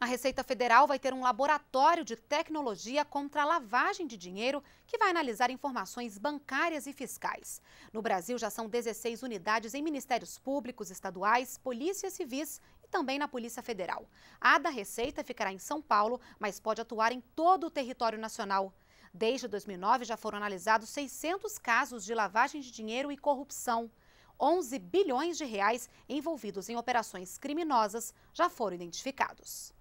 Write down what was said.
A Receita Federal vai ter um laboratório de tecnologia contra a lavagem de dinheiro que vai analisar informações bancárias e fiscais. No Brasil, já são 16 unidades em ministérios públicos, estaduais, polícias civis e também na Polícia Federal. A da Receita ficará em São Paulo, mas pode atuar em todo o território nacional. Desde 2009, já foram analisados 600 casos de lavagem de dinheiro e corrupção. 11 bilhões de reais envolvidos em operações criminosas já foram identificados.